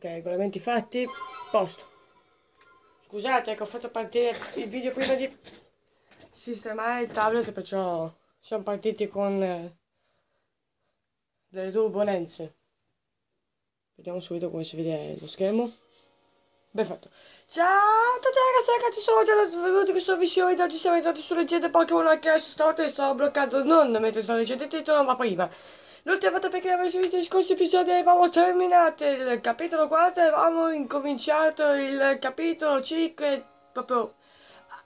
Ok, regolamenti fatti. Posto. Scusate che ho fatto partire il video prima di sistemare il tablet, perciò siamo partiti con eh, delle due Vediamo subito come si vede lo schermo. fatto. Ciao a tutti ragazzi, ragazzi, sono Gianni, benvenuti che sono Vissimo ed oggi siamo entrati su Leggende Pokémon Arceus. Stavolta vi stavo bloccando non mentre stavo leggendo il titolo, ma prima. L'ultima volta perché avevo seguito i scorsi episodi avevamo terminato il capitolo 4 avevamo incominciato il capitolo 5 proprio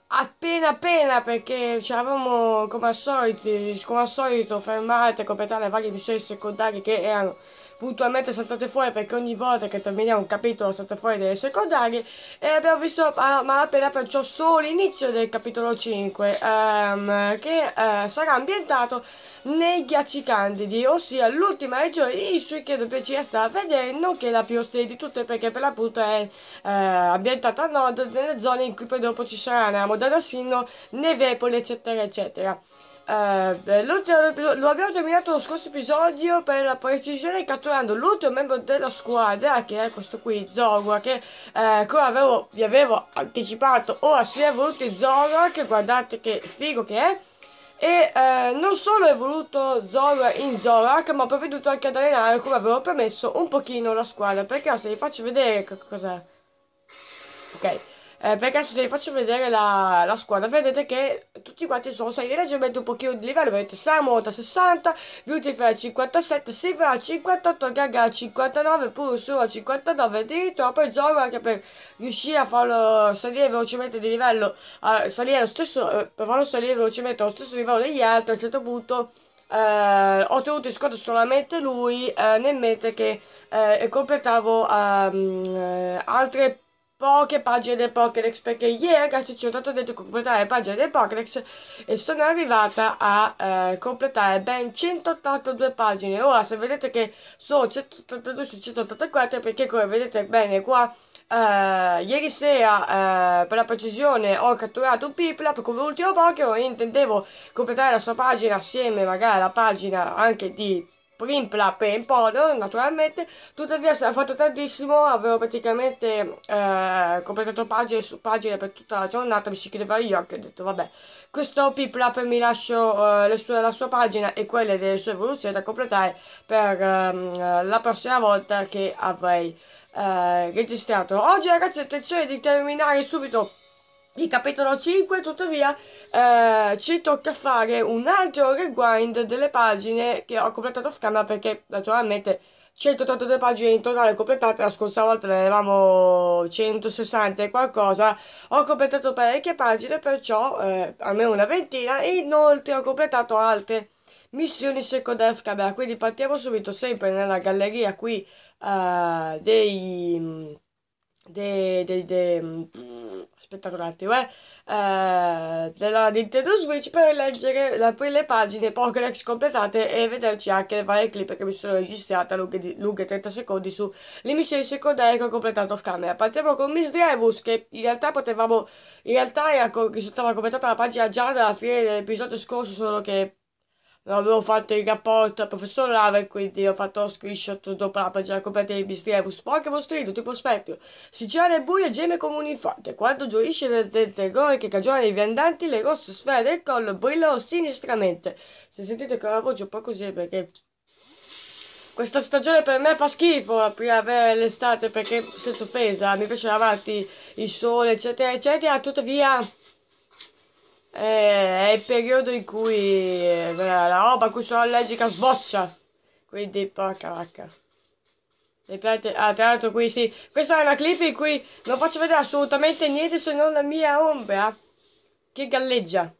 appena appena perché ci eravamo come al solito, come al solito fermate a completare le varie missioni secondarie che erano puntualmente saltate fuori perché ogni volta che terminiamo un capitolo saltate fuori delle secondarie e abbiamo visto a malapena perciò solo l'inizio del capitolo 5 ehm, che eh, sarà ambientato nei ghiacci candidi ossia l'ultima regione di Isui che doppia CIA sta vedendo che è la più ostile di tutte perché per l'appunto è eh, ambientata a nord nelle zone in cui poi dopo ci sarà Namo, Darassino, Nevepoli eccetera eccetera eh, lo, lo, abbiamo terminato lo scorso episodio per la precisione catturando l'ultimo membro della squadra che è questo qui, Zorua che eh, come avevo, vi avevo anticipato ora si è evoluto Zorua che guardate che figo che è e eh, non solo è voluto Zorak in Zorak ma ho provveduto anche ad allenare come avevo promesso un pochino la squadra perché adesso vi faccio vedere che cos'è ok eh, perché se vi faccio vedere la, la, squadra vedete che tutti quanti sono saliti leggermente un pochino di livello vedete Samota 60 Beautiful 57 Silver 58 Gaga 59 Purusura 59 di troppo gioco anche per riuscire a farlo salire velocemente di livello eh, salire allo stesso eh, per farlo salire velocemente allo stesso livello degli altri a un certo punto eh, ho tenuto in squadra solamente lui eh, nel mentre che eh, completavo ehm, eh, altre poche pagine del Pokédex perché ieri ragazzi ci ho tanto detto di completare le pagine del Pokédex e sono arrivata a eh, completare ben 182 pagine ora se vedete che sono 182 su 184 perché come vedete bene qua eh, ieri sera eh, per la precisione ho catturato un Piplap come ultimo Pokémon e intendevo completare la sua pagina assieme magari alla pagina anche di Primpla Pen Podor, naturalmente, tuttavia si è fatto tardissimo, avevo praticamente eh, completato pagine su pagine per tutta la giornata, mi si chiudeva io anche. ho detto vabbè, questo Piplap mi lascio eh, sue, la sua pagina e quelle delle sue evoluzioni da completare per eh, la prossima volta che avrei eh, registrato. Oggi ragazzi attenzione di terminare subito il capitolo 5, tuttavia, eh, ci tocca fare un altro rewind delle pagine che ho completato off camera perché, naturalmente, 182 pagine in totale completate, la scorsa volta ne avevamo 160 e qualcosa, ho completato parecchie pagine, perciò eh, almeno una ventina, e inoltre ho completato altre missioni secondarie off camera, quindi partiamo subito sempre nella galleria qui eh, dei mm, de, de, de, mm, aspettate un attimo, eh, eh, della Nintendo Switch per leggere la, poi le pagine Pokédex completate e vederci anche le varie clip che mi sono registrate lunghe, lunghe 30 secondi su le missioni secondarie che ho completato off camera. Partiamo con Miss Drevus che in realtà potevamo, in realtà era, risultava completata la pagina già dalla fine dell'episodio scorso, solo che non avevo fatto il rapporto al professor Lava quindi ho fatto lo screenshot dopo la pagina coperta di Bistrevus. Pokémon strido, tipo spettro, si gira nel buio e geme come un infante. Quando gioisce del, del terrore che cagiona i viandanti, le rosse sfere del collo brillano sinistramente. Se sentite che ho la voce un po' così perché... Questa stagione per me fa schifo, la primavera e l'estate, perché senza offesa, mi piace davanti il sole, eccetera, eccetera, tuttavia... Eh, è il periodo in cui eh, la roba a cui sono allergica sboccia. Quindi porca vacca. Le piante, ah, tra l'altro qui sì, questa è una clip in cui non faccio vedere assolutamente niente se non la mia ombra che galleggia.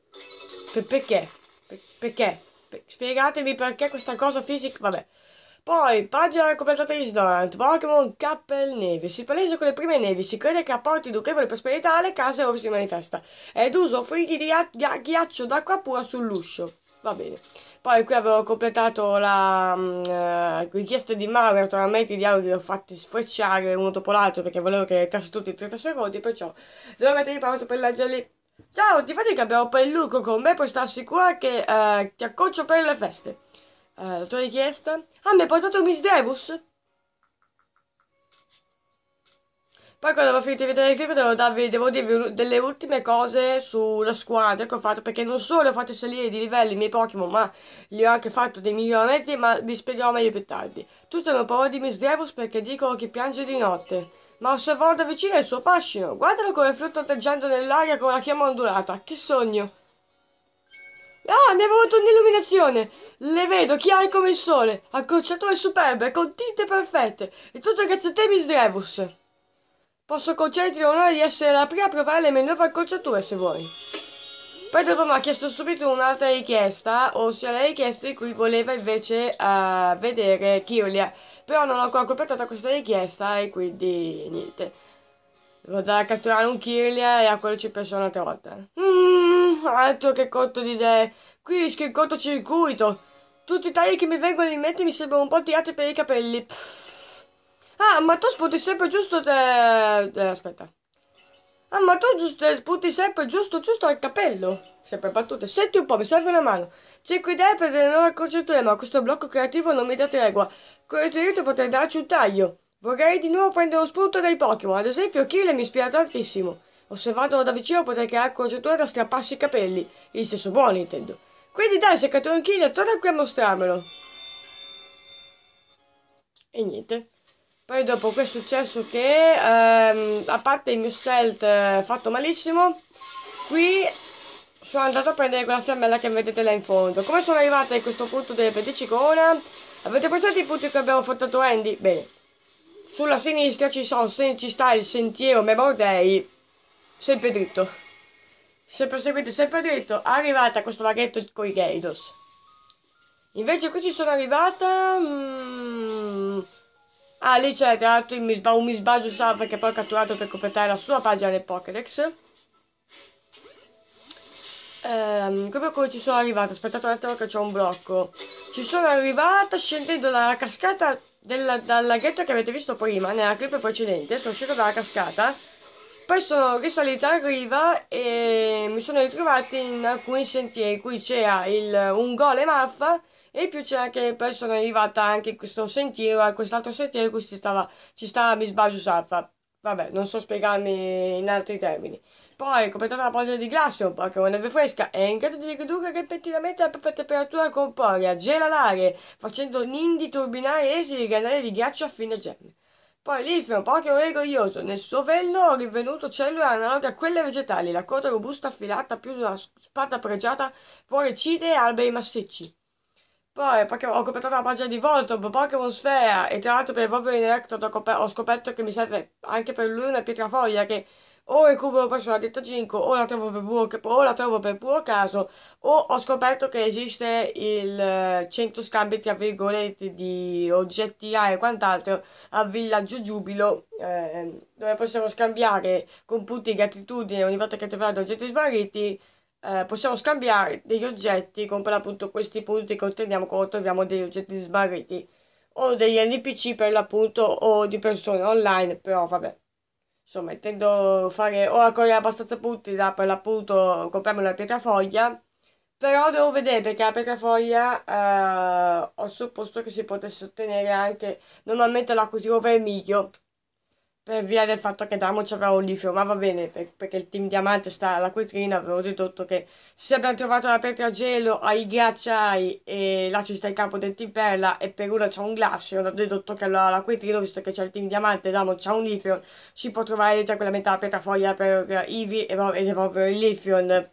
Per perché? Per perché? Per spiegatemi perché questa cosa fisica, vabbè. Poi, pagina completata di Snorant, Pokémon Cappel Nevi. Si palese con le prime nevi, si crede che apporti duchevole prosperità alle case dove si manifesta. Ed uso frighi di ghiaccio d'acqua pura sull'uscio. Va bene. Poi qui avevo completato la mh, mm, eh, richiesta di Mario, naturalmente i dialoghi li ho fatti sfrecciare uno dopo l'altro perché volevo che tasse tutti i 30 secondi, perciò dovevo mettere in pausa per leggerli. Ciao, ti fate che abbiamo per il Luco con me per stare sicura che eh, ti accocio per le feste. Eh, la tua richiesta? Ah, mi hai portato Miss Devus? Poi quando avrò finito di vedere il clip devo, darvi, devo dirvi delle ultime cose sulla squadra che ho fatto perché non solo ho fatto salire di livelli i miei Pokémon ma li ho anche fatto dei miglioramenti ma vi spiegherò meglio più tardi. Tutti hanno paura di Miss Devus perché dicono che piange di notte ma osservavo da vicino il suo fascino. Guardalo come flutto atteggiando nell'aria con la chiama ondulata. Che sogno! Ah, mi avevo avuto un'illuminazione! Le vedo chiare come il sole, accorciature superbe, con tinte perfette, e tutto grazie a te, Miss Drevus. Posso concederti l'onore di essere la prima a provare le mie nuove accorciature, se vuoi. Poi dopo mi ha chiesto subito un'altra richiesta, ossia la richiesta di cui voleva invece uh, vedere Kirlia. Però non ho ancora completato questa richiesta e quindi niente. Vado a catturare un Kirlia e a quello ci penso un'altra volta. Mm. Altro che corto di idee. Qui rischio il cortocircuito. Tutti i tagli che mi vengono in mente mi sembrano un po' tirati per i capelli. Pff. Ah, ma tu sputi sempre giusto te... Eh, aspetta. Ah, ma tu giusto, eh, sputi sempre giusto giusto al capello. Sempre battute. Senti un po', mi serve una mano. Cerco idee per delle nuove accorciature, ma questo blocco creativo non mi dà tregua. Con il tuo aiuto potrei darci un taglio. Vorrei di nuovo prendere lo spunto dai Pokémon. Ad esempio, Kill mi ispira tantissimo osservandolo da vicino potrei creare congetture da strapparsi i capelli, il stesso buono intendo. Quindi dai, seccatore inchino, torna qui a mostrarmelo. E niente. Poi dopo qui è successo che, ehm, a parte il mio stealth eh, fatto malissimo, qui sono andato a prendere quella fiammella che vedete là in fondo. Come sono arrivata a questo punto delle pedicicona? Avete presente i punti che abbiamo fatto Andy? Bene. Sulla sinistra ci, sono, ci sta il sentiero Mebordei sempre dritto. Sempre, seguite, sempre dritto. Arrivata a questo laghetto con i Gaidos. Invece qui ci sono arrivata... Mm... Ah, lì c'è tra l'altro un misbaggio Sav che poi ho catturato per completare la sua pagina del Pokédex. Ehm, proprio come ci sono arrivata, aspettate un attimo che c'è un blocco. Ci sono arrivata scendendo dalla cascata della, dal laghetto che avete visto prima, nella clip precedente. Sono uscita dalla cascata poi sono risalita a riva e mi sono ritrovata in alcuni sentieri. Qui c'era un gole maffa e in più c'era che poi sono arrivata anche in questo sentiero, a quest'altro sentiero in cui ci stava, ci stava Bisbaju Safa. Vabbè, non so spiegarmi in altri termini. Poi, completata la pausa di glasso, un po' che neve fresca, è in grado di ridurre repentinamente la propria temperatura corporea, gela l'aria, facendo nindi turbinare esili e canali di ghiaccio a fine genere. Poi l'ifio pochio rigoglioso, nel suo vello ho rinvenuto cellule analoghe a quelle vegetali, la coda robusta affilata più di una spada pregiata, cuoricide e alberi massicci. Poi ho completato la pagina di Voltorb, Pokémon Sfera e tra l'altro per evolvere in Electrode ho scoperto che mi serve anche per lui una pietrafoglia che o recupero persona, ha detto Ginko, o la trovo per puro, o la trovo per puro caso, o ho scoperto che esiste il 100 eh, scambi, tra virgolette, di oggetti A ah, e quant'altro a Villaggio Giubilo, eh, dove possiamo scambiare con punti gratitudine ogni volta che troviamo oggetti sbarriti, eh, possiamo scambiare degli oggetti con per appunto questi punti che otteniamo quando troviamo degli oggetti sbarriti o degli NPC per l'appunto o di persone online, però vabbè insomma, intendo fare o raccogliere abbastanza punti da per l'appunto comprarmi una pietrafoglia. Però devo vedere perché la pietrafoglia eh, ho supposto che si potesse ottenere anche normalmente l'acquisito vermiglio per via del fatto che Damo c'era un Olifio, ma va bene, per, perché il team Diamante sta alla quietrina, avevo detto che se abbiamo trovato la pietra a gelo ai ghiacciai e là ci sta il campo del team Perla e per ora c'è un glacier, ho detto che allora la quietrina, visto che c'è il team Diamante, Damo c'è un Lifion, si può trovare tranquillamente la pietrafoglia per Ivi e, e il Lifion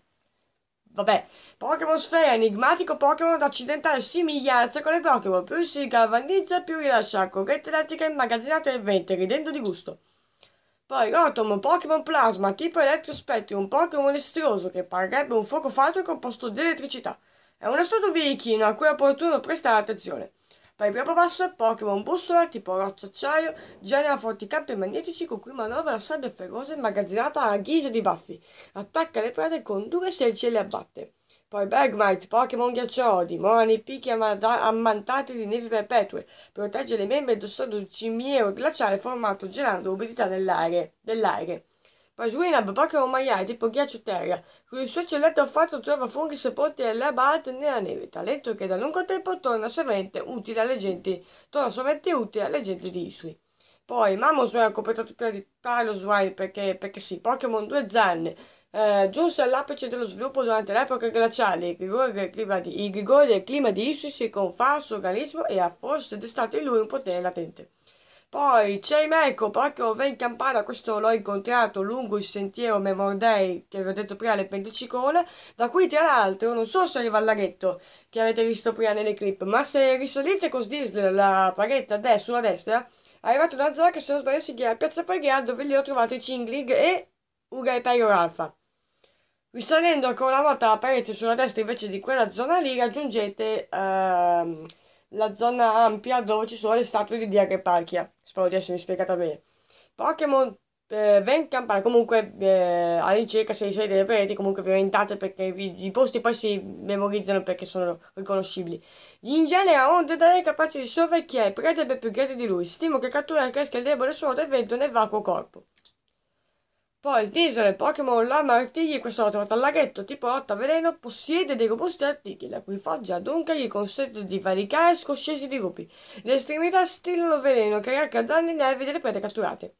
Vabbè, Pokémon Sfera, enigmatico Pokémon ad accidentale simiglianza con le Pokémon, più si galvanizza più rilascia corrente elettrica immagazzinata e vente, ridendo di gusto. Poi Rotom, Pokémon Plasma, tipo Electrospectrum, un Pokémon estrioso che parrebbe un fuoco fatto e composto di elettricità. È un astuto birichino a cui è opportuno prestare attenzione. Per il primo passo è Pokémon bussola tipo roccia acciaio, genera forti campi magnetici con cui manovra la sabbia ferrosa immagazzinata a guisa di baffi, attacca le prede con due selci e le abbatte. Poi Bergmite, Pokémon ghiaccioli, moni, picchi ammantati di nevi perpetue, protegge le membra indossando un cimiero glaciale formato gelando l'umidità dell'aria. dell'aria. Pasuina babacca un maiale tipo ghiaccio terra, con il suo celletto affatto trova funghi sepolti alle abate nella neve, talento che da lungo tempo torna sovente utile alle genti, torna sovente utile alle genti di Isui. Poi Mammo Swine ha completato prima di Palo Swine perché, perché sì, Pokémon due zanne. Eh, giunse all'apice dello sviluppo durante l'epoca glaciale. Il rigore del clima di, il rigore del clima di Issus si confà al suo organismo e ha forse destato in lui un potere latente. Poi c'è il Meco, proprio in Campana, questo l'ho incontrato lungo il sentiero Memor Day, che vi ho detto prima, le penticicole, da qui tra l'altro, non so se arriva al laghetto, che avete visto prima nelle clip, ma se risalite con Disney la paghetta sulla destra, arrivate una zona che se non sbaglio si chiama Piazza Paghiera, dove lì ho trovato i Cingling e Ugai Perio Alfa. Risalendo ancora una volta la parete sulla destra invece di quella zona lì, raggiungete... Uh, la zona ampia dove ci sono le statue di Diaga e Palkia. Spero di essermi spiegata bene. Pokémon eh, Vencampana comunque eh, all'incirca 6-6 delle pareti, comunque vi orientate perché i, i, posti poi si memorizzano perché sono riconoscibili. In genere Ondeda è capace di sorvecchiare prete ben più grande di lui, stimo che cattura e cresca il debole suono del vento nel vacuo corpo. Poi Sneasel, Pokémon Lama Artigli, questo l'ho trovato al laghetto, tipo lotta veleno, possiede dei robusti artigli, la cui foggia dunque gli consente di varicare scoscesi di rupi. Le estremità stilano veleno che arrecca danni ai nervi delle prede catturate.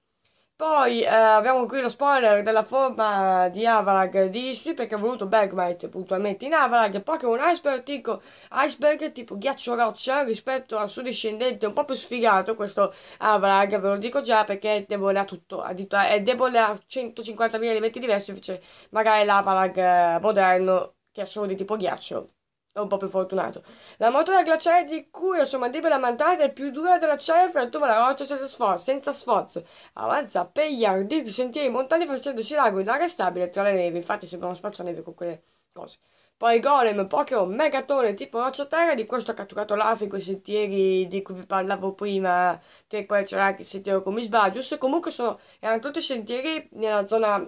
Poi eh, abbiamo qui lo spoiler della forma di Avalag di Istri perché ha voluto Bergmite puntualmente in Avalag. Pokémon Iceberg tipo, Iceberg tipo ghiaccio roccia rispetto al suo discendente un po' più sfigato, questo Avalag, ve lo dico già perché è debole a tutto, è debole a 150.000 elementi diversi invece magari l'Avalag eh, moderno che è solo di tipo ghiaccio è un po' più fortunato. La motora glaciale di cui la sua mandibola mantate è più dura dell'acciaio e frantuma la roccia senza sforzo, senza sforzo. Avanza per gli arditi sentieri montani facendosi largo in aria stabile tra le nevi. Infatti sembra uno spazio neve con quelle cose. Poi Golem, Pokémon, Megatone, tipo roccia terra, di questo ha catturato l'AFI, quei sentieri di cui vi parlavo prima, che poi c'era anche il sentiero con Misbagius, comunque sono, erano tutti sentieri nella zona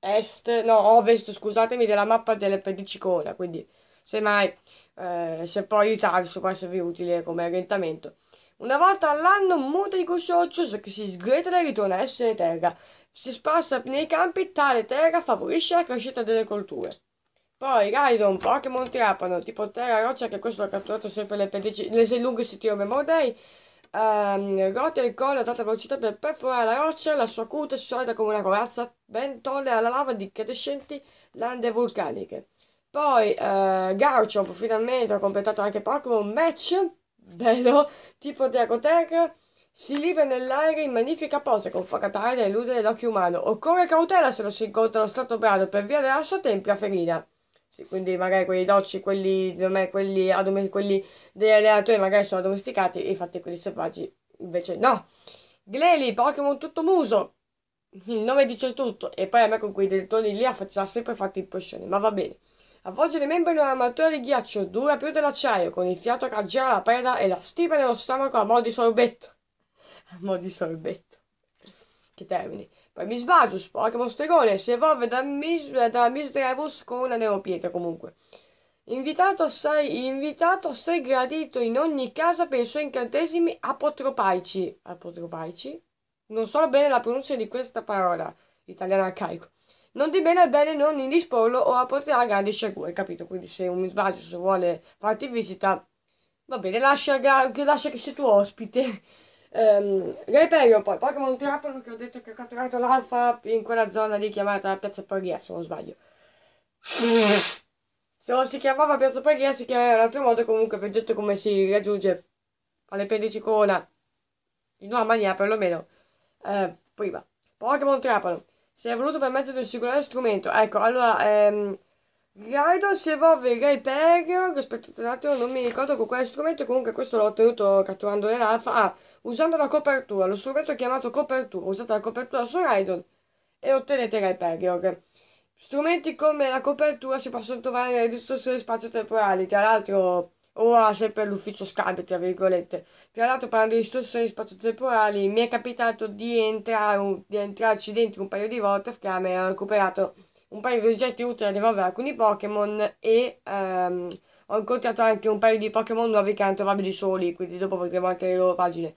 est, no, ovest, scusatemi, della mappa delle pedicicona, quindi semmai eh, se può aiutarvi, se può essere utile come orientamento. Una volta all'anno muta di coscioccio che si sgretola e ritorna a essere terra. Si spassa nei campi, tale terra favorisce la crescita delle colture. Poi Raidon, Pokémon Trapano, tipo Terra Roccia, che questo l'ha catturato sempre le, 15, le 6 lunghe settimane Memordei, um, ehm, rotte il collo a data velocità per perforare la roccia, la sua cute solida come una corazza, ben tolle alla lava di crescenti lande vulcaniche. Poi eh, Garchomp finalmente ha completato anche Pokémon Match, bello, tipo Dracoterra. Si libera nell'aria in magnifica pose con focatai e eludere l'occhio umano. Occorre cautela se lo si incontra allo strato brado per via della sua tempia ferina. Sì, quindi magari quelli docci, quelli, quelli, quelli degli allenatori magari sono domesticati, infatti quelli selvaggi invece no. Gleli, Pokémon tutto muso. Il nome dice tutto. E poi a me con quei deltoni lì ha sempre fatto impressione, ma va bene. Avvolgere i membri in una armatura di ghiaccio dura più dell'acciaio, con il fiato che aggira la preda e la stipa nello stomaco a mo' di sorbetto. A mo' di sorbetto. Che termini. Poi Misbagius, porca mosterone, si evolve da, mis, da Misdrevus con una neuropietra comunque. Invitato assai, invitato assai gradito in ogni casa per i suoi incantesimi apotropaici. Apotropaici? Non so bene la pronuncia di questa parola, italiana arcaico non di bene al bene non indisporlo o a portare a grandi sciagure, capito? Quindi se un misbagio se vuole farti visita, va bene, lascia, lascia che sei tuo ospite. Um, ripeto poi Pokémon Trappano che ho detto che ho catturato l'alfa in quella zona lì chiamata Piazza Paglia se non sbaglio se non si chiamava Piazza Paglia si chiamava in un altro modo comunque vi ho detto come si raggiunge alle 15 con in una maniera perlomeno eh, prima Pokémon Trappano si è evoluto per mezzo di un singolare strumento. Ecco, allora, ehm, Gaido si evolve il Ray Perio, aspettate un attimo, non mi ricordo con quale strumento, comunque questo l'ho ottenuto catturando le larve. Ah, usando la copertura, lo strumento è chiamato copertura, usate la copertura su Raidon e ottenete Ray Perio. Strumenti come la copertura si possono trovare nelle distorsioni spazio-temporali, tra l'altro ora sempre l'ufficio scambio, tra virgolette. Tra l'altro parlando di istruzioni di spazio-temporali, mi è capitato di, entrare, di entrarci dentro un paio di volte perché mi ero recuperato un paio di oggetti utili a devolvere alcuni Pokémon e ehm, ho incontrato anche un paio di Pokémon nuovi che erano trovabili soli, quindi dopo vedremo anche le loro pagine.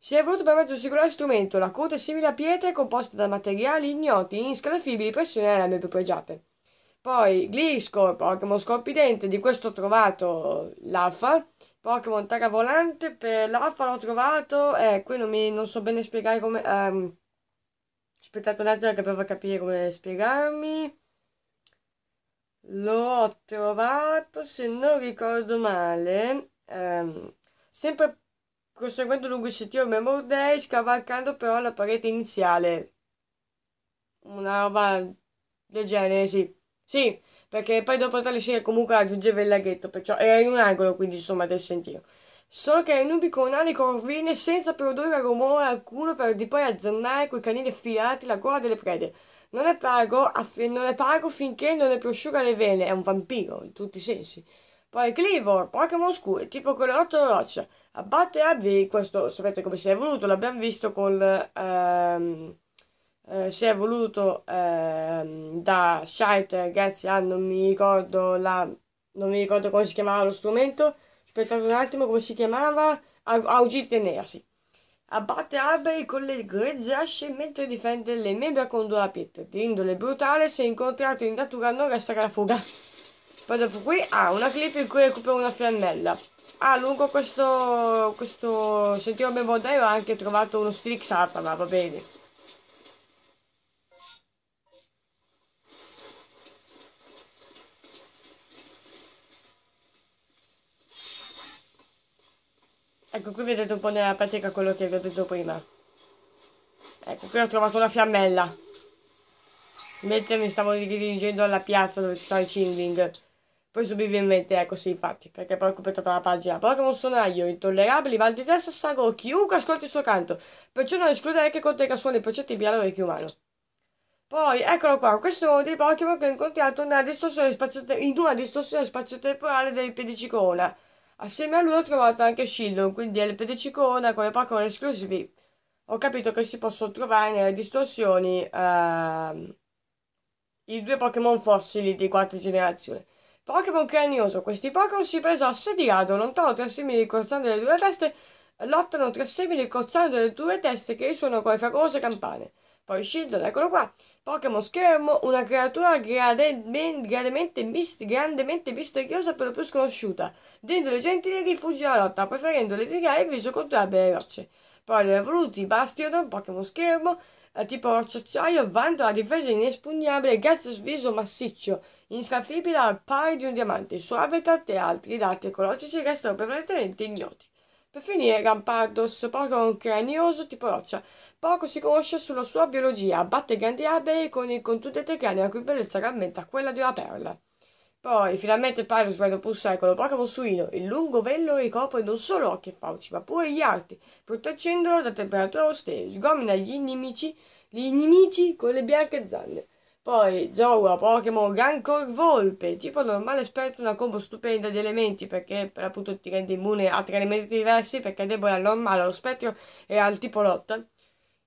Si è voluto permettere un singolare strumento, la coda simile a pietra composta da materiali ignoti, inscalfibili, pressione e armi più pregiate. Poi Gliscor, Pokémon scorpidente, di questo ho trovato l'alfa. Pokémon terra volante, per l'alfa l'ho trovato, eh, qui non, mi, non so bene spiegare come... Ehm, aspettate un attimo che provo a capire come spiegarmi. L'ho trovato, se non ricordo male, ehm, sempre proseguendo lungo il sentiero Memory Day, scavalcando però la parete iniziale. Una roba del genere, sì. Sì, perché poi dopo tale serie comunque raggiungeva il laghetto, perciò era in un angolo, quindi insomma del sentiero. Solo che le nubi con ali corvine senza produrre rumore alcuno per di poi azzannare coi canini affilati la gola delle prede. Non è pago, non è pago finché non le prosciuga le vene, è un vampiro in tutti i sensi. Poi Clivor, Pokémon scuro, tipo quello colorotto roccia. Abbatte a V, questo sapete come si è evoluto, l'abbiamo visto col... Ehm, eh, si è voluto eh, da Shite, grazie a ah, non mi ricordo la... non mi ricordo come si chiamava lo strumento, aspettate un attimo come si chiamava, Augitenea, sì. Abbatte alberi con le grezze asce mentre difende le membra con dura pietra. Di indole brutale, se incontrato in natura non resta che la fuga. Poi dopo qui ha ah, una clip in cui recupera una fiammella. Ah, lungo questo, questo sentiero ben bordello ha anche trovato uno Strix Alpha, ma va bene. Ecco, qui vedete un po' nella pratica quello che vi ho detto prima. Ecco, qui ho trovato una fiammella. Mentre mi stavo dirigendo alla piazza dove ci sono i Chingling. Poi subibilmente, ecco sì, infatti, perché poi ho completato la pagina. Pokémon sonaglio, intollerabili, mal di testa, sangue chiunque ascolti il suo canto. Perciò non escludere che contenga suoni precetti in percettivi all'orecchio umano. Poi, eccolo qua, questo è uno dei Pokémon che ho incontrato in una distorsione spazio-temporale dei spazio del pedicicona. Assieme a lui ho trovato anche Shillon, quindi LP di Cicona con le Pokémon esclusivi. Ho capito che si possono trovare nelle distorsioni ehm, i due Pokémon fossili di quarta generazione. Pokémon cranioso, questi Pokémon si presasse di rado, lontano tra simili corzando le due teste, lottano tra simili corzando le due teste che risuonano con le fragose campane. Poi Shildon, eccolo qua, Pokémon schermo, una creatura grade mist- grandemente misteriosa per lo più sconosciuta. Dentro le gentili rifugia la lotta, preferendo levigare il viso contro le rocce. Poi gli evoluti Bastion, Pokémon schermo, eh, tipo roccia acciaio, vanta la difesa inespugnabile grazie al viso massiccio, inscalfibile al pari di un diamante. Il suo habitat e altri dati ecologici restano prevalentemente ignoti. Per finire, Rampardos, Pokémon cranioso tipo roccia, Poco si conosce sulla sua biologia, batte grandi alberi con il contundente cranio la cui bellezza rammenta quella di una perla. Poi, finalmente Pyros venne pulsare con lo Pokémon suino, il lungo vello ricopre non solo occhi e fauci, ma pure gli arti, proteggendolo da temperature austeri, sgomina gli inimici, gli inimici con le bianche zanne. Poi Zowa, Pokémon, Gancor, Volpe, tipo normale esperto una combo stupenda di elementi perché per appunto ti rende immune a tre elementi diversi perché è debole al normale, allo spettro e al tipo lotta.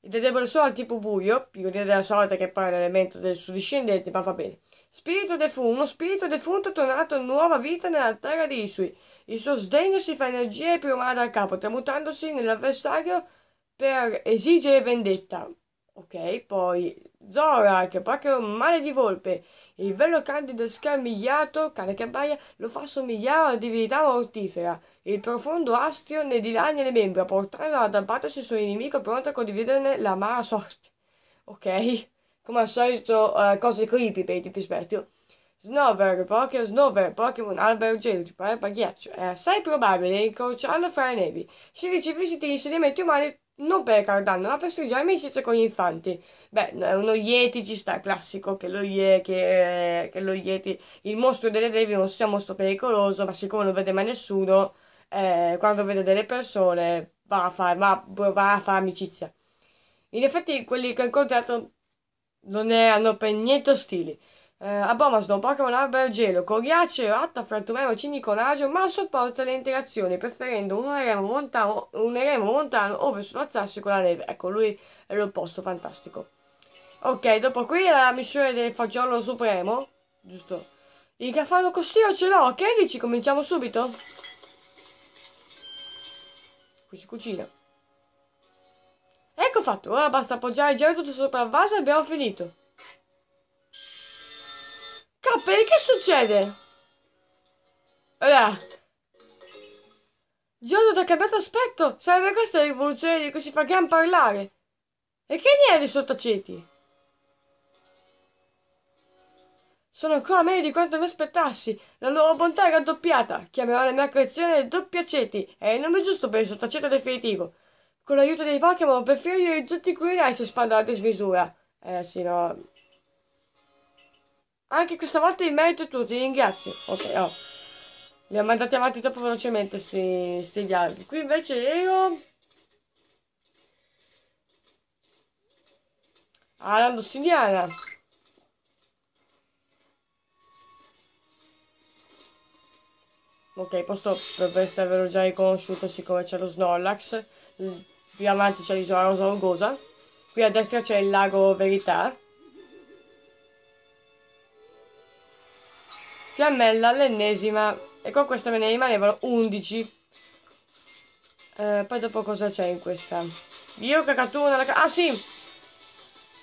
Il debole solo al tipo buio, pionia della solita che poi è un elemento del suo discendente, ma va bene. Spirito defunto, uno spirito defunto tornato a nuova vita nella terra di Isui. Il suo sdegno si fa energia e più male dal capo, tramutandosi nell'avversario per esigere vendetta. Ok, poi Zorak, proprio un male di volpe. Il velo candido scarmigliato, cane che abbaia, lo fa somigliare a una divinità mortifera. Il profondo astio ne dilagna le membra, portandolo ad abbattersi il suo nemico pronto a condividerne la mala sorte. Ok, come al solito uh, cose creepy per i tipi specchio. Snover, Pokémon Snover, Pokémon Albergelo, tipo erba eh, ghiaccio. È assai probabile incrociarlo fra le nevi. Si dice visiti gli sedimenti umani non per Cardano, ma per stringere amicizia cioè con gli infanti. Beh, uno Yeti ci sta, classico, che lo, ye, che, che lo Yeti, il mostro delle nevi non sia un mostro pericoloso, ma siccome non vede mai nessuno, eh, quando vede delle persone va a, fare, va, boh, va a fare amicizia. In effetti quelli che ho incontrato non erano per niente ostili. Eh, a bomba snobbacca un albero gelo, con ghiaccio e atta frantumero cinicoraggio, ma sopporta le interazioni, preferendo un eremo montano, un eremo montano ove sfrazzarsi con la neve. Ecco, lui è l'opposto, fantastico. Ok, dopo qui la missione del fagiolo supremo, giusto? Il cafano costio ce l'ho, che dici? Cominciamo subito? Qui si cucina. Ecco fatto, ora basta appoggiare il gelo tutto sopra il vaso e abbiamo finito. Ragazzi, che succede? Allora. Giorno da cambiato aspetto. Sarebbe questa la rivoluzione di cui si fa gran parlare. E che ne è di sottaceti? Sono ancora meglio di quanto mi aspettassi. La loro bontà è raddoppiata. Chiamerò la mia creazione doppia ceti. È il nome giusto per il sottaceto definitivo. Con l'aiuto dei Pokémon, perfino gli orizzonti culinari si espandono a dismisura. Eh sì, no. Anche questa volta in merito a tutti, ringrazio. Ok, oh. Li ho mandati avanti troppo velocemente sti, sti dialoghi. Qui invece ero... Ah, la Ok, posto dovreste averlo già riconosciuto siccome c'è lo Snorlax. Più avanti c'è l'isola Rosa Rugosa. Qui a destra c'è il lago Verità. fiammella all'ennesima e con questa me ne rimanevano 11 eh, poi dopo cosa c'è in questa io Cacatuna la... ah sì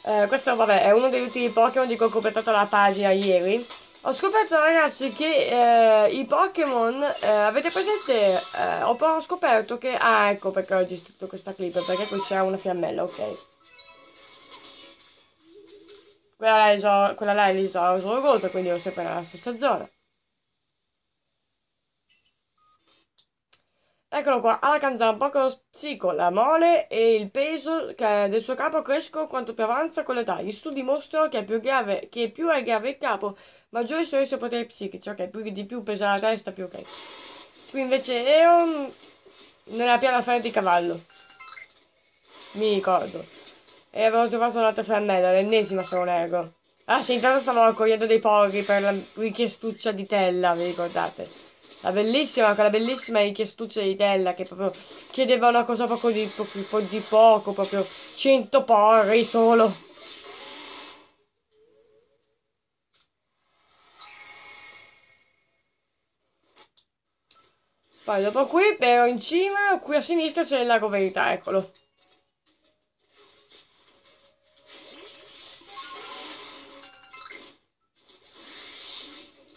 eh, questo vabbè è uno degli ultimi Pokémon di cui ho completato la pagina ieri ho scoperto ragazzi che eh, i Pokémon, eh, avete presente, eh, ho però scoperto che, ah ecco perché ho gestito questa clip, perché qui c'è una fiammella, ok. Quella là, quella là è l'isola rosa, quindi è sempre la stessa zona. Eccolo qua, alcanza un poco lo psico, la mole e il peso del suo capo crescono quanto più avanza con l'età. Gli studi mostrano che, più, grave, che più è grave il capo, maggiore sono i suoi poteri psichici, ok, più di più pesa la testa, più ok. Qui invece Eon nella piana ferro di cavallo, mi ricordo. E avevo trovato un'altra fiammella, l'ennesima se non erro. Ah sì, intanto stavo raccogliendo dei porri per la richiestuccia di tella, vi ricordate? La bellissima, quella bellissima richiestuccia di tella che proprio chiedeva una cosa poco di, poco, di poco, proprio 100 porri solo. Poi dopo qui, però in cima, qui a sinistra c'è il lago Verità, eccolo.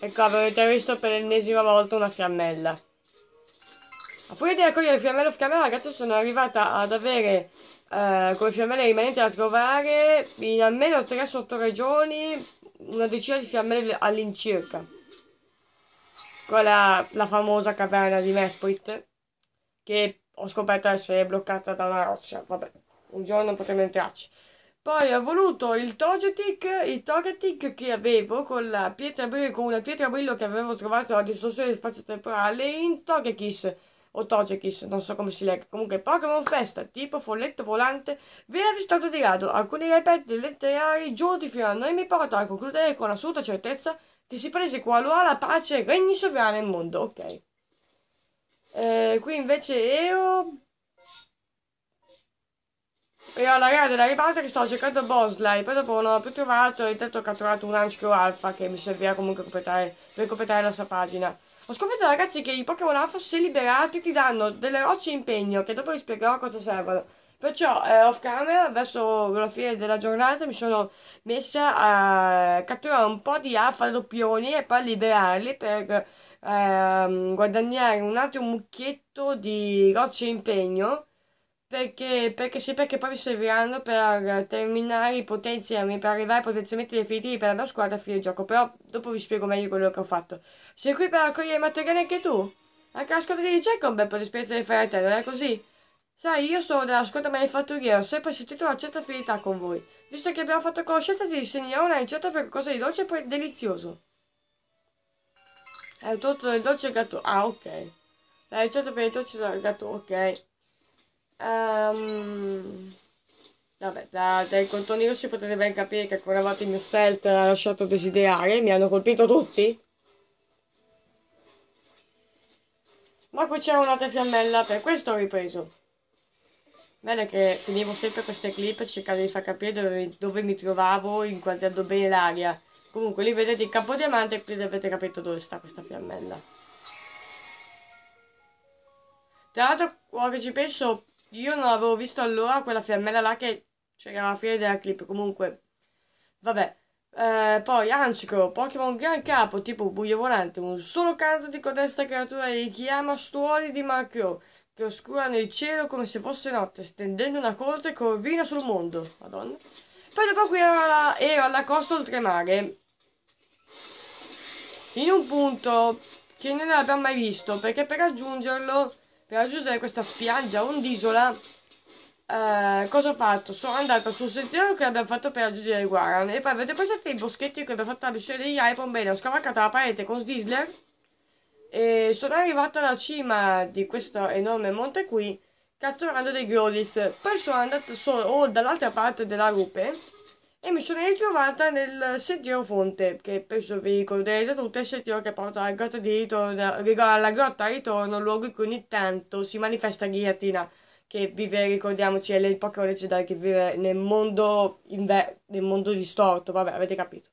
Ecco, avete visto per l'ennesima volta una fiammella. A furia di raccogliere fiammelle off camera, ragazzi, sono arrivata ad avere eh, come fiammelle rimanenti da trovare in almeno tre sottoregioni una decina di fiammelle all'incirca. Quella, la famosa caverna di Mesprit, che ho scoperto essere bloccata da una roccia. Vabbè, un giorno potremo entrarci. Poi ho voluto il Togetic, il Togetic che avevo con, la pietra, con una pietra brillo che avevo trovato a distorsione di spazio temporale in Togekiss o Togekiss, non so come si legge. Comunque Pokémon Festa, tipo folletto volante, viene avvistato di rado. Alcuni reperti letterari giunti fino a noi mi portano a concludere con assoluta certezza che si prese qualora la pace regni sovrana nel mondo. Ok. Eh, qui invece ero e la gara della ribalta che stavo cercando Bosley, poi dopo non l'ho più trovato e intanto ho catturato un Ranchkrow Alpha che mi serviva comunque completare, per completare la sua pagina. Ho scoperto ragazzi che i Pokémon Alpha se liberati ti danno delle rocce impegno che dopo vi spiegherò cosa servono. Perciò eh, off camera, verso la fine della giornata, mi sono messa a catturare un po' di Alpha doppioni e poi liberarli per ehm, guadagnare un altro mucchietto di rocce impegno perché, perché sì, perché poi mi serviranno per terminare i potenziamenti, per arrivare ai potenziamenti definitivi per la mia squadra a fine gioco, però dopo vi spiego meglio quello che ho fatto. Sei qui per raccogliere materiali anche tu? Anche la squadra di ricerca è un bel po' di esperienza di fare a te, non è così? Sai, io sono della squadra manifatturiera, ho sempre sentito una certa affinità con voi. Visto che abbiamo fatto conoscenza, ti insegnerò una ricetta per qualcosa di dolce e delizioso. È tutto del dolce gatto. Ah, ok. La ricetta per il dolce gatto, ok. Um, vabbè, da, dai contoni si potete ben capire che ancora una volta il mio stealth ha lasciato desiderare. Mi hanno colpito tutti. Ma qui c'era un'altra fiammella, per questo ho ripreso. Bene che finivo sempre queste clip cercando di far capire dove, dove mi trovavo inquadrando bene l'aria. Comunque lì vedete il campo diamante e quindi avete capito dove sta questa fiammella. Tra l'altro, ora che ci penso, io non avevo visto allora quella fiammella là che c'era alla fine della clip. Comunque, vabbè. Eh, poi Ancico, Pokémon Gran Capo, tipo Buio Volante, un solo canto di codesta creatura richiama stuoli di macro che oscurano il cielo come se fosse notte, stendendo una corte corvina sul mondo. Madonna. Poi dopo qui ero alla, ero alla costa oltremare. In un punto che non abbiamo mai visto, perché per raggiungerlo per raggiungere questa spiaggia, un'isola, eh, cosa ho fatto? Sono andata sul sentiero che abbiamo fatto per raggiungere Guaran e poi avete presente i boschetti che abbiamo fatto la missione degli iPhone? Bene, ho scavalcato la parete con Sdisler e sono arrivata alla cima di questo enorme monte qui catturando dei Grolith. Poi sono andata solo oh, dall'altra parte della rupe e mi sono ritrovata nel sentiero fonte, che penso vi ricorderete tutti, il sentiero che porta alla grotta, di ritorno, la grotta ritorno, luogo in cui ogni tanto si manifesta ghigliatina, che vive, ricordiamoci, è il Pokémon leggendario che vive nel mondo, inver- nel mondo distorto, vabbè, avete capito.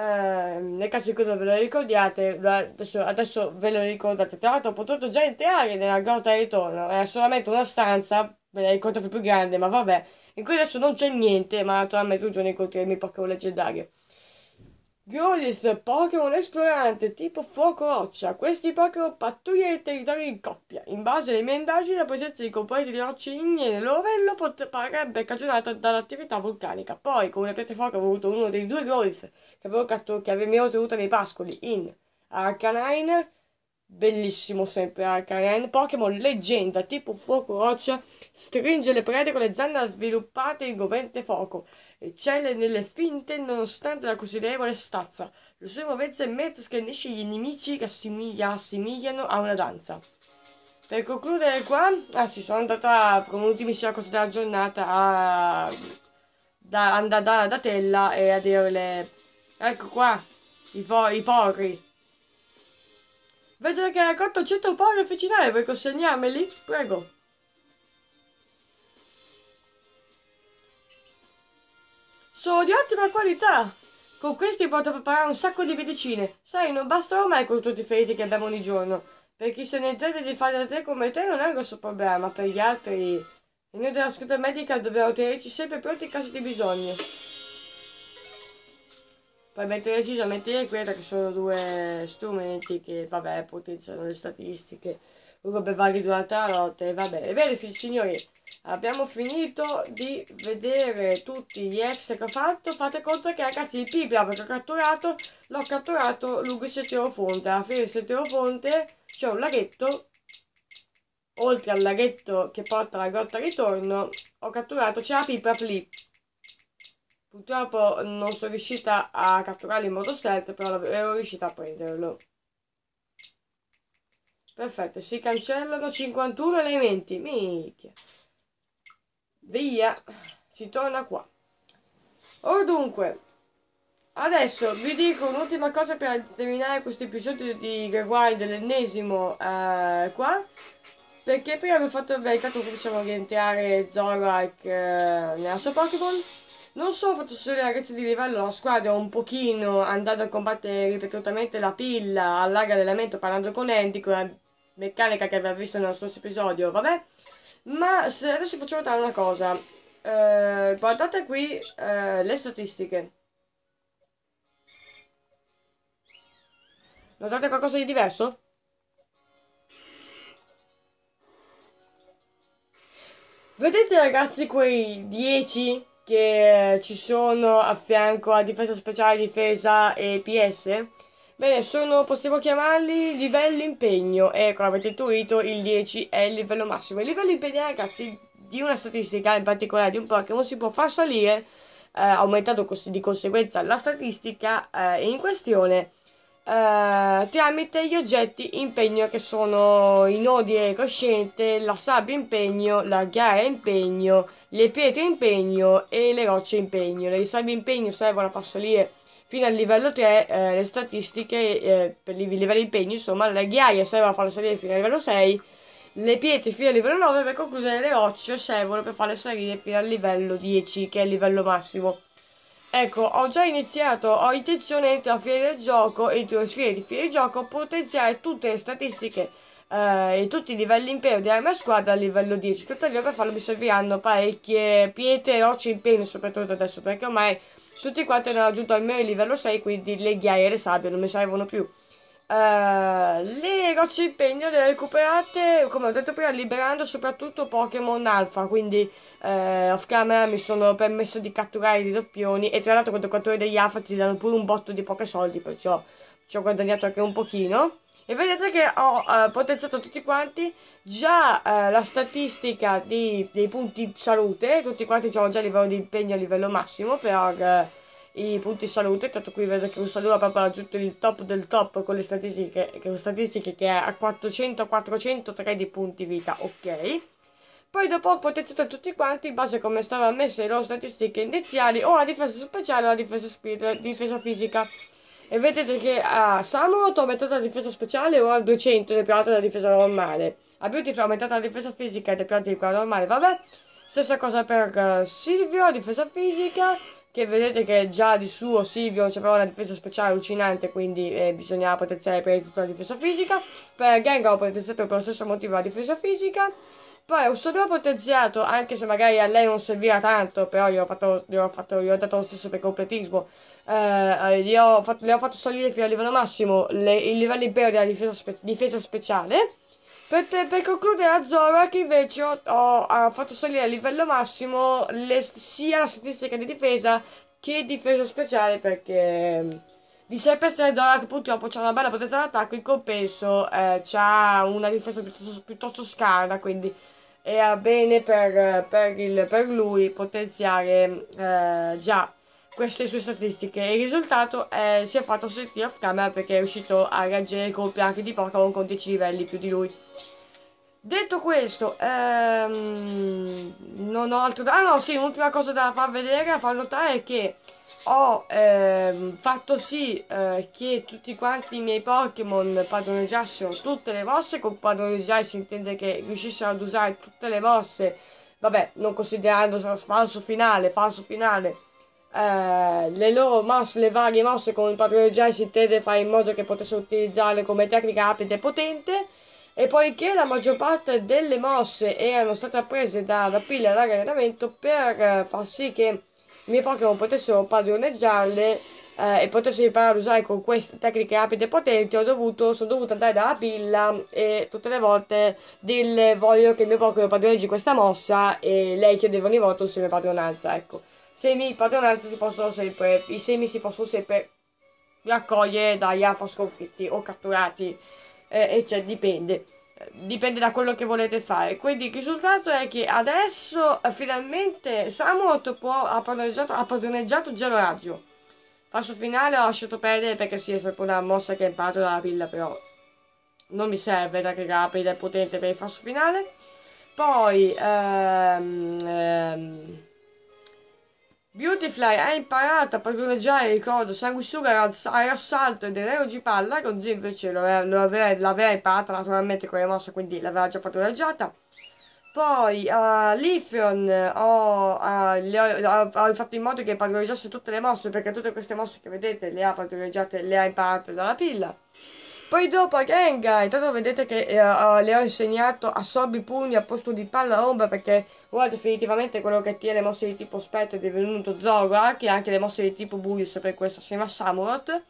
Ehm, nel caso in cui non ve lo ricordiate, adesso, adesso ve lo ricordate. Tra l'altro ho potuto già entrare nella grotta di ritorno, era solamente una stanza, ve la ricordo più grande, ma vabbè, in cui adesso non c'è niente, ma naturalmente un giorno incontreremo il Pokémon leggendario. Gyodis, Pokémon esplorante tipo fuoco roccia. Questi Pokémon pattugliano il territorio in coppia. In base alle mie indagini, la presenza di componenti di rocce loro vello potrebbe cagionata dall'attività vulcanica. Poi, con una piattaforma ho avuto uno dei due Gyodis che avevo, che avevo ottenuto nei pascoli in Arcanine Bellissimo sempre Arcanine. Ah, Pokémon leggenda tipo fuoco roccia. Stringe le prede con le zanne sviluppate in govente fuoco. Eccelle nelle finte nonostante la considerevole stazza. Le sue movenze mentre schernisce gli nemici che assimiglia, assimigliano a una danza. Per concludere qua, ah sì, sono andata per un'ultima cosa della giornata a da, da, da, da Tella e a dirle ecco qua, i, po- i porri. Vedo che hai raccolto 100 polli officinali, vuoi consegnarmeli? Prego. Sono di ottima qualità. Con questi potrò preparare un sacco di medicine. Sai, non basta mai con tutti i feriti che abbiamo ogni giorno. Per chi se ne intende di fare da te come te non è un grosso problema, per gli altri... E noi della scuola medica dobbiamo tenerci sempre pronti in caso di bisogno. Poi mettere deciso e mettere Queta che sono due strumenti che, vabbè, potenziano le statistiche, robe valide durante la notte, va bene. Bene, signori, abbiamo finito di vedere tutti gli ex che ho fatto. Fate conto che, ragazzi, il Pipla che ho catturato, l'ho catturato lungo il fonte. Alla fine del fonte c'è un laghetto oltre al laghetto che porta la grotta ritorno, ho catturato, c'è la pipa pli, Purtroppo non sono riuscita a catturarlo in modo stealth, però ero riuscita a prenderlo. Perfetto, si cancellano 51 elementi. Minchia. Via, si torna qua. Or dunque, adesso vi dico un'ultima cosa per terminare questo episodio di Rewind, l'ennesimo eh, qua. Perché prima vi ho fatto, verificato come facciamo rientrare Zorak eh, nella sua Pokémon. Non so, ho fatto solo i ragazzi di livello, la squadra un pochino andando a combattere ripetutamente la pilla, allaga dell'elemento parlando con Andy, con la meccanica che aveva visto nello scorso episodio, vabbè. Ma adesso vi faccio notare una cosa, eh, guardate qui eh, le statistiche. Notate qualcosa di diverso? Vedete ragazzi quei 10 che ci sono a fianco a difesa speciale, difesa e PS. Bene, sono, possiamo chiamarli livello impegno. Ecco, avete intuito, il 10 è il livello massimo. Il livello impegno, ragazzi, di una statistica, in particolare di un Pokémon, si può far salire, eh, aumentando di conseguenza la statistica eh, in questione, eh, tramite gli oggetti impegno che sono i nodi e cosciente, la sabbia impegno, la ghiaia impegno, le pietre impegno e le rocce impegno. Le sabbie impegno servono a far salire fino al livello 3 eh, le statistiche eh, per i livelli impegno, insomma, le ghiaie servono a far salire fino al livello 6, le pietre fino al livello 9 per concludere le rocce servono per farle salire fino al livello 10 che è il livello massimo. Ecco, ho già iniziato, ho intenzione a fine del gioco e due sfide di fine gioco potenziare tutte le statistiche eh, e tutti i livelli impero di arma squadra a livello 10. Tuttavia per farlo mi serviranno parecchie pietre, rocce, impegno, soprattutto adesso perché ormai tutti quanti hanno raggiunto almeno il livello 6, quindi le ghiaie e le sabbie non mi servono più. Uh, eh, le rocce impegno le recuperate, come ho detto prima, liberando soprattutto Pokémon Alpha, quindi uh, off camera mi sono permesso di catturare i doppioni e tra l'altro con i catturi degli Alpha ti danno pure un botto di poche soldi, perciò ci ho guadagnato anche un pochino. E vedete che ho uh, potenziato tutti quanti, già la statistica di, dei punti salute, tutti quanti ho già a livello di impegno a livello massimo per i punti salute, tanto qui vedo che un saluto ha proprio raggiunto il top del top con le statistiche, che, statistiche che è a 400-403 di punti vita, ok? Poi dopo ho potenziato tutti quanti in base a come stavano messe le loro statistiche iniziali o la difesa speciale o la difesa spirituale, la difesa fisica. E vedete che a Samurot ho aumentato la difesa speciale o a 200 ed è più alta la difesa normale. A Beauty ho aumentato la difesa fisica ed è più alta di quella normale, vabbè. Stessa cosa per eh, Silvio, difesa fisica che vedete che già di suo Silvio aveva cioè, una difesa speciale allucinante, quindi eh, bisognava potenziare per tutta la difesa fisica. Per Gengar ho potenziato per lo stesso motivo la difesa fisica. Poi ho ho potenziato, anche se magari a lei non serviva tanto, però gli ho, fatto, io ho, fatto, io ho dato lo stesso per completismo. Eh, ho fatto, gli ho fatto salire fino al livello massimo le, il livello impero della difesa, spe, difesa speciale. Per, te, per concludere a Zora che invece ho, ho, fatto salire a livello massimo le, sia la statistica di difesa che difesa speciale perché mm, di sé per sé Zora che purtroppo c'ha una bella potenza d'attacco in compenso eh, c'ha una difesa piuttosto, piuttosto scarna quindi era bene per, per, il, per lui potenziare eh, già queste sue statistiche. e Il risultato è, eh, si è fatto sentire off camera perché è riuscito a reagire colpi anche di Pokémon con 10 livelli più di lui. Detto questo, ehm, non ho altro da... Ah no, sì, un'ultima cosa da far vedere, da far notare è che ho ehm, fatto sì eh, che tutti quanti i miei Pokémon padroneggiassero tutte le mosse, con padroneggiare si intende che riuscissero ad usare tutte le mosse, vabbè, non considerando falso finale, falso finale, eh, le loro mosse, le varie mosse con il padroneggiare si intende fare in modo che potessero utilizzarle come tecnica rapida e potente, e poiché la maggior parte delle mosse erano state apprese da, da all'allenamento per eh, far sì che i miei Pokémon potessero padroneggiarle eh, e potessero imparare a usare con queste tecniche rapide e potenti, ho dovuto, sono dovuto andare dalla pilla e tutte le volte dirle voglio che il mio Pokémon padroneggi questa mossa e lei chiedeva ogni volta un semi padronanza, ecco. Semi padronanza si possono sempre, i semi si possono sempre raccogliere dagli alfa sconfitti o catturati eh, e cioè dipende dipende da quello che volete fare. Quindi il risultato è che adesso eh, finalmente Samuot può, ha, padroneggiato, ha padroneggiato Gelo Raggio. Passo finale ho lasciato perdere perché sì, è sempre una mossa che è imparato dalla pilla, però non mi serve da che rapida e potente per il falso finale. Poi, ehm, ehm Beautifly ha imparato a padroneggiare, ricordo, sanguisuga era assalto ed era ogipalla, con zio invece l'aveva imparata naturalmente con le mosse, quindi l'aveva già padroneggiata. Poi a uh, Lifion ho, uh, fatto in modo che padroneggiasse tutte le mosse, perché tutte queste mosse che vedete le ha padroneggiate, le ha imparate dalla pilla. Poi dopo a Gengar, intanto vedete che uh, le ho insegnato assorbi pugni a posto di palla ombra perché ora oh, wow, definitivamente quello che tiene le mosse di tipo spettro è divenuto Zoroark e anche le mosse di tipo buio sempre questa assieme a Samurott.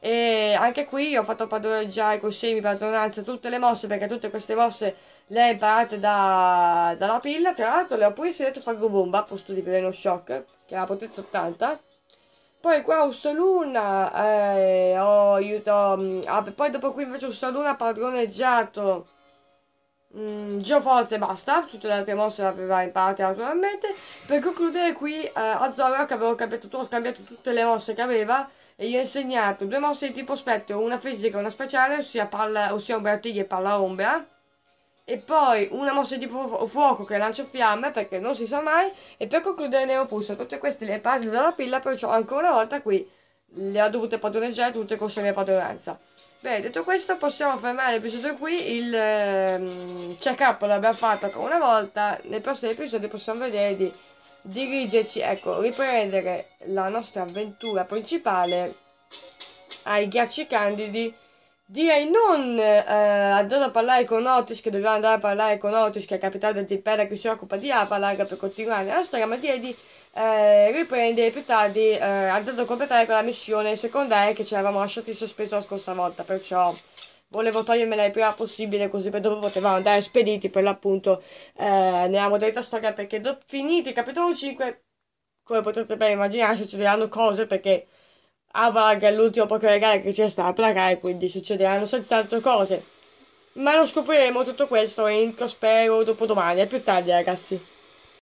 E anche qui ho fatto padroneggiare con semi padronanza tutte le mosse perché tutte queste mosse le ho imparate da, dalla pilla. Tra l'altro le ho pure insegnato Fago Bomba a posto di Veleno Shock che è la potenza 80. Poi qua un saluna, eh, oh, aiuto, ah, poi dopo qui invece un saluna padroneggiato. Mm, Geoforze basta, tutte le altre mosse le aveva imparate naturalmente. Per concludere qui eh, a Zora che avevo cambiato, ho cambiato tutte le mosse che aveva e gli ho insegnato due mosse di tipo spettro, una fisica e una speciale, ossia, palla, ossia ombra tigre e palla ombra e poi una mossa di fuoco che lancia fiamme perché non si sa mai e per concludere Neopulsa tutte queste le parti della pilla perciò ancora una volta qui le ho dovute padroneggiare tutte con seria padronanza bene detto questo possiamo fermare l'episodio qui il ehm, check up l'abbiamo fatto ancora una volta nel prossimo episodio possiamo vedere di dirigerci ecco riprendere la nostra avventura principale ai ghiacci candidi direi non eh, andando a parlare con Otis, che dobbiamo andare a parlare con Otis, che è capitano del Gippella che si occupa di Apalaga per continuare la storia, ma direi di eh, riprendere più tardi, eh, andando a completare quella missione secondaria che ci avevamo lasciato in sospeso la scorsa volta, perciò volevo togliermela il prima possibile così per dopo potevamo andare spediti per l'appunto eh, nella modalità storia, perché do- finito il capitolo 5, come potete ben immaginare, ci diranno cose perché... Avag ah, è l'ultimo poker legale che c'è sta a placare, quindi succederanno senz'altro cose. Ma lo scopriremo tutto questo in Cospero dopo domani, a più tardi ragazzi.